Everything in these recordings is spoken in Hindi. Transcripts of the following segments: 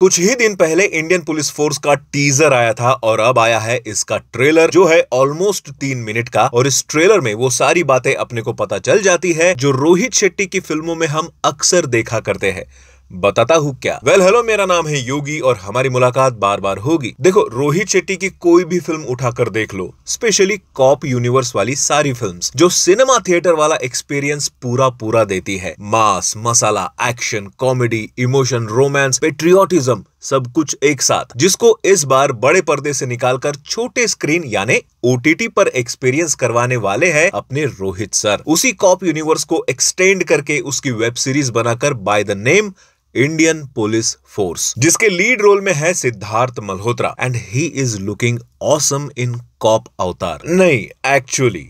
कुछ ही दिन पहले इंडियन पुलिस फोर्स का टीजर आया था और अब आया है इसका ट्रेलर जो है ऑलमोस्ट तीन मिनट का और इस ट्रेलर में वो सारी बातें अपने को पता चल जाती है जो रोहित शेट्टी की फिल्मों में हम अक्सर देखा करते हैं बताता हूँ क्या वेल well, हेलो मेरा नाम है योगी और हमारी मुलाकात बार बार होगी देखो रोहित शेट्टी की कोई भी फिल्म उठाकर देख लो स्पेशली कॉप यूनिवर्स वाली सारी फिल्म्स जो सिनेमा थिएटर वाला एक्सपीरियंस पूरा पूरा देती है mass masala action comedy emotion romance patriotism सब कुछ एक साथ जिसको इस बार बड़े पर्दे से निकालकर छोटे स्क्रीन यानी ओटीटी पर एक्सपीरियंस करवाने वाले हैं अपने रोहित सर उसी कॉप यूनिवर्स को एक्सटेंड करके उसकी वेब सीरीज बनाकर by the name Indian Police Force जिसके लीड रोल में है Siddharth Malhotra and he is looking awesome in cop अवतार नहीं एक्चुअली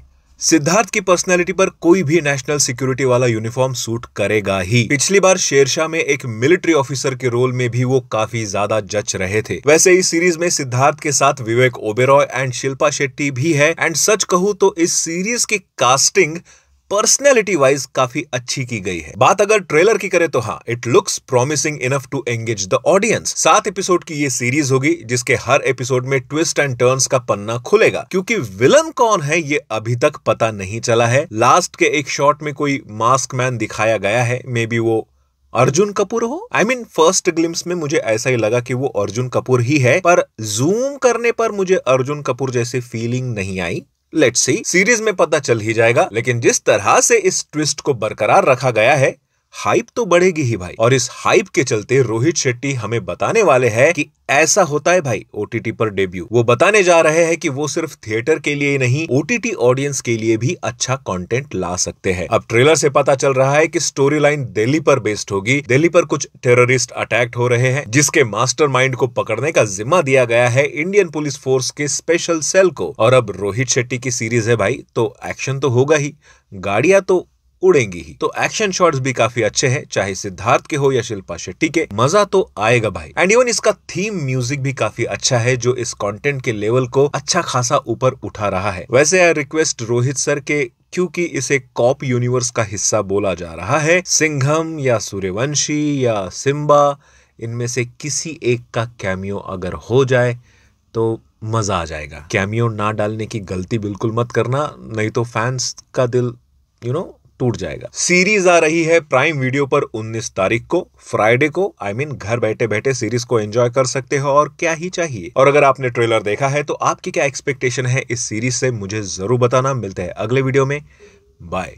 सिद्धार्थ की पर्सनालिटी पर कोई भी नेशनल सिक्योरिटी वाला यूनिफॉर्म सूट करेगा ही पिछली बार शेरशाह में एक मिलिट्री ऑफिसर के रोल में भी वो काफी ज्यादा जच रहे थे वैसे इस सीरीज में सिद्धार्थ के साथ विवेक ओबेरॉय एंड शिल्पा शेट्टी भी है एंड सच कहूं तो इस सीरीज की कास्टिंग पर्सनैलिटी वाइज काफी अच्छी की गई है बात अगर ट्रेलर की करें तो हाँ it looks promising enough to engage the audience सात एपिसोड की ये सीरीज होगी जिसके हर एपिसोड में ट्विस्ट एंड टर्न्स का पन्ना खुलेगा क्योंकि विलन कौन है ये अभी तक पता नहीं चला है लास्ट के एक शॉट में कोई मास्क मैन दिखाया गया है मे बी वो अर्जुन कपूर हो आई मीन फर्स्ट ग्लिम्स में मुझे ऐसा ही लगा कि वो अर्जुन कपूर ही है पर जूम करने पर मुझे अर्जुन कपूर जैसी फीलिंग नहीं आई लेट्स सी सीरीज में पता चल ही जाएगा लेकिन जिस तरह से इस ट्विस्ट को बरकरार रखा गया है हाइप तो बढ़ेगी ही भाई और इस हाइप के चलते रोहित शेट्टी हमें बताने वाले हैं कि ऐसा होता है भाई ओटीटी पर डेब्यू वो बताने जा रहे हैं कि वो सिर्फ थिएटर के लिए नहीं ओटीटी ऑडियंस के लिए भी अच्छा कंटेंट ला सकते हैं अब ट्रेलर से पता चल रहा है कि स्टोरी लाइन दिल्ली पर बेस्ड होगी दिल्ली पर कुछ टेररिस्ट अटैक हो रहे हैं जिसके मास्टर को पकड़ने का जिम्मा दिया गया है इंडियन पुलिस फोर्स के स्पेशल सेल को और अब रोहित शेट्टी की सीरीज है भाई तो एक्शन तो होगा ही गाड़िया तो उड़ेंगी ही तो एक्शन शॉट्स भी काफी अच्छे हैं चाहे सिद्धार्थ के हो या शिल्पा शेट्टी के मजा तो आएगा भाई एंड इवन इसका थीम म्यूजिक भी काफी अच्छा है जो इस कंटेंट के लेवल को अच्छा खासा ऊपर उठा रहा है वैसे आई रिक्वेस्ट रोहित सर के क्योंकि इसे कॉप यूनिवर्स का हिस्सा बोला जा रहा है सिंघम या सूर्यवंशी या सिम्बा इनमें से किसी एक का कैमियो अगर हो जाए तो मजा आ जाएगा कैमियो ना डालने की गलती बिल्कुल मत करना नहीं तो फैंस का दिल यू you नो know, टूट जाएगा सीरीज आ रही है प्राइम वीडियो पर 19 तारीख को फ्राइडे को आई I मीन mean, घर बैठे बैठे सीरीज को एंजॉय कर सकते हो और क्या ही चाहिए और अगर आपने ट्रेलर देखा है तो आपकी क्या एक्सपेक्टेशन है इस सीरीज से मुझे जरूर बताना मिलते हैं अगले वीडियो में बाय